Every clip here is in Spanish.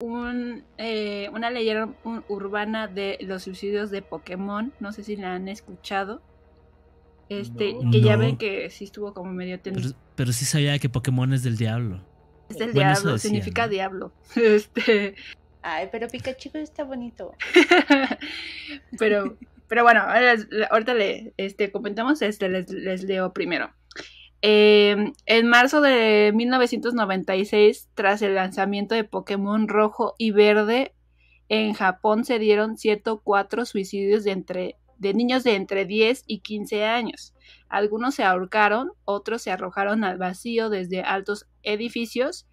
un, eh, una leyenda urbana de los suicidios de Pokémon. No sé si la han escuchado. Este, que ya ven que sí estuvo como medio tenso. Pero, sí sabía que Pokémon es del diablo. Es del diablo, significa diablo. Este. Ay, pero Pikachu está bonito. pero, pero bueno, ahorita le este, comentamos este, les leo primero. Em, en marzo de 1996, tras el lanzamiento de Pokémon Rojo y Verde, en Japón se dieron 104 suicidios de, de niños de entre 10 y 15 años. Algunos se ahorcaron, otros se arrojaron al vacío desde altos edificios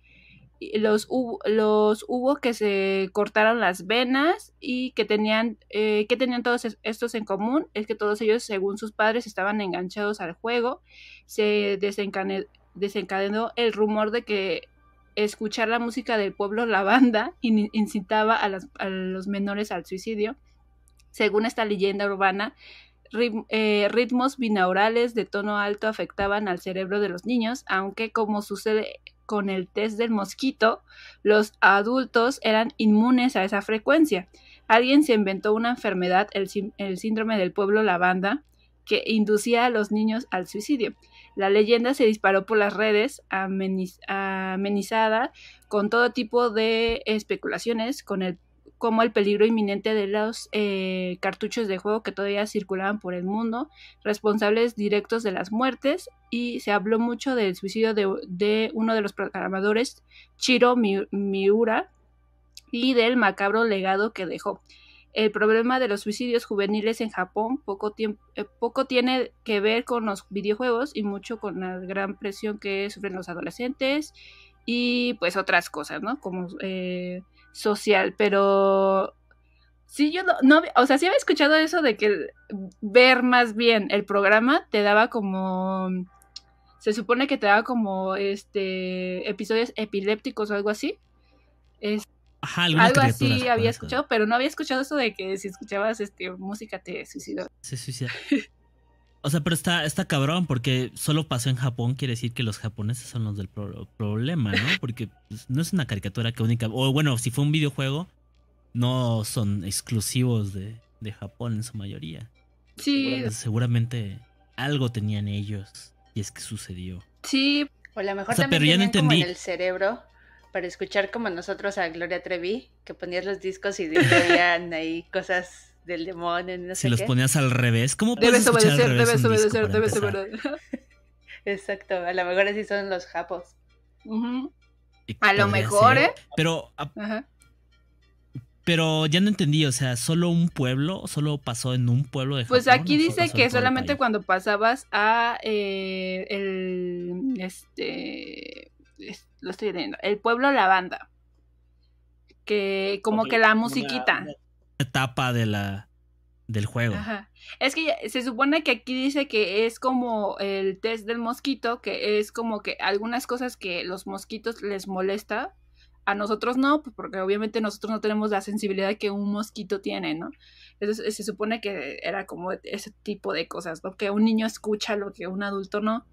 los hubo, los hubo que se cortaron las venas y que tenían, eh, que tenían todos estos en común, es que todos ellos, según sus padres, estaban enganchados al juego. Se desencadenó, el rumor de que escuchar la música del pueblo, la banda, incitaba a, los menores al suicidio. Según esta leyenda urbana, eh, ritmos binaurales de tono alto afectaban al cerebro de los niños, aunque como sucede con el test del mosquito, los adultos eran inmunes a esa frecuencia. Alguien se inventó una enfermedad, el, síndrome del pueblo lavanda, que inducía a los niños al suicidio. La leyenda se disparó por las redes, amenizada con todo tipo de especulaciones con el como el peligro inminente de los eh, cartuchos de juego que todavía circulaban por el mundo, responsables directos de las muertes, y se habló mucho del suicidio de, uno de los programadores, Chiro Miura, y del macabro legado que dejó. El problema de los suicidios juveniles en Japón eh, poco, tiene que ver con los videojuegos y mucho con la gran presión que sufren los adolescentes y pues otras cosas, ¿no? Como eh, social, pero sí yo no, o sea, sí había escuchado eso de que ver más bien el programa te daba como se supone que te daba como este episodios epilépticos o algo así. algo así había escuchado, pero no había escuchado eso de que si escuchabas este música te suicidó. Se suicidó O sea, pero está, está cabrón porque solo pasó en Japón, quiere decir que los japoneses son los del problema, ¿no? Porque pues, no es una caricatura que única... O bueno, si fue un videojuego, no son exclusivos de, Japón en su mayoría. Sí. Seguramente algo tenían ellos y es que sucedió. Sí. O a lo mejor también el cerebro para escuchar como nosotros a Gloria Trevi, que ponías los discos y veían ahí cosas del demonio. No si los ponías al revés, ¿cómo puedes Debes obedecer, debes debes Exacto, a lo mejor así son los japos. A lo mejor, ¿eh? Pero, ah, pero ya no entendí, o sea, solo un pueblo, solo pasó en un pueblo de pues Japón. Pues aquí dice que solamente cuando pasabas a eh, el, este, lo estoy leyendo, el pueblo la banda, que como que la musiquita etapa de la, del juego. Ajá. Es que se supone que aquí dice que es como el test del mosquito, que es como que algunas cosas que los mosquitos les molesta, a nosotros no, pues, porque obviamente nosotros no tenemos la sensibilidad que un mosquito tiene, ¿no? Entonces se supone que era como ese tipo de cosas, ¿no? Que un niño escucha lo que un adulto no.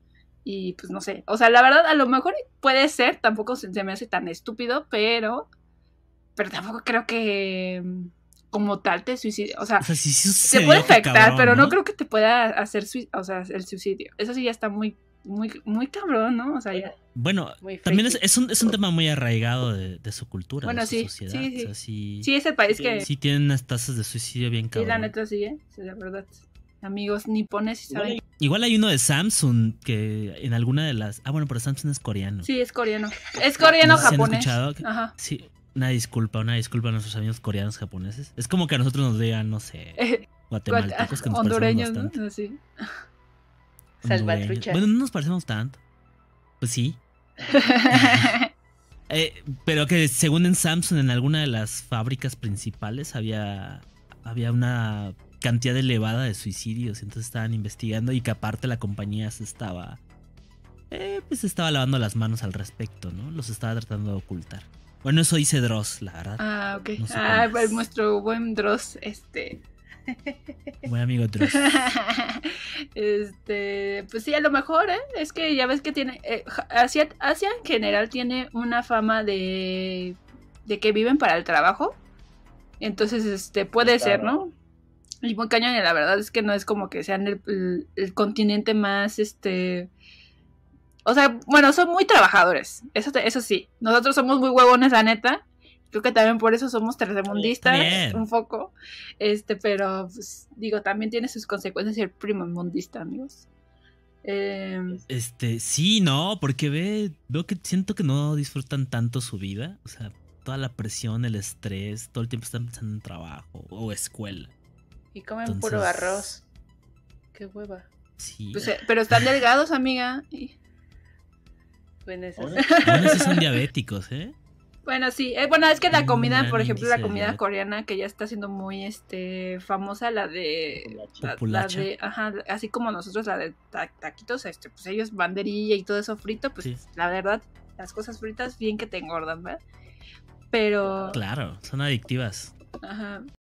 Y pues no sé, o sea, la verdad a lo mejor puede ser, tampoco se me hace tan estúpido, pero, pero tampoco creo que como tal te suicidio. O sea, se puede afectar, pero ¿no? creo que te pueda hacer o sea, el suicidio. Eso sí ya está muy, muy, muy cabrón, ¿no? O sea, Bueno, también es, un, es, un, tema muy arraigado de, su cultura, de su sociedad. Sí, es el país que. Sí, tienen unas tasas de suicidio bien cabrón. Sí, la neta sí, ¿eh? la verdad. Amigos nipones, si saben. Igual hay uno de Samsung que en alguna de las. Ah, bueno, pero Samsung es coreano. Sí, es coreano. Es coreano-japonés. Ajá. Sí, una disculpa, una disculpa a nuestros amigos coreanos, japoneses. Es como que a nosotros nos digan, no sé, guatemaltecos que nos hondureños, ¿no? no sí. Bueno, no nos parecemos tanto. Pues sí. Eh, pero que según en Samsung, en alguna de las fábricas principales había, había una cantidad elevada de suicidios. Entonces estaban investigando y que aparte la compañía se estaba... Eh, pues estaba lavando las manos al respecto, ¿no? Los estaba tratando de ocultar. Bueno, eso dice Dross, la verdad. Ah, ok. No ah, pues, nuestro buen Dross, este. Buen amigo Dross. este, pues sí, a lo mejor, ¿eh? Es que ya ves que tiene. Eh, Asia, en general tiene una fama de. de que viven para el trabajo. Entonces, este, puede ser, ¿no? Y buen cañón, la verdad es que no es como que sean el continente más, este o sea, bueno, son muy trabajadores. Eso, eso sí. Nosotros somos muy huevones, la neta. Creo que también por eso somos tercermundistas, un poco. Este, pero pues, digo, también tiene sus consecuencias ser primemundista, amigos. Em, este, sí, no, porque ve, veo que siento que no disfrutan tanto su vida. O sea, toda la presión, el estrés, todo el tiempo están pensando en trabajo o escuela. Y comen puro arroz. Qué hueva. Sí. Pues, eh, pero están delgados, amiga. Y... Bueno, son diabéticos, ¿eh? Bueno, sí. Eh, bueno, es que la mm, comida, por ejemplo, la comida coreana que ya está siendo muy este famosa, la de. La, ajá, así como nosotros, la de taquitos, este, pues ellos banderilla y todo eso frito, pues la verdad, las cosas fritas bien que te engordan, ¿verdad? Pero. Claro, son adictivas. Ajá.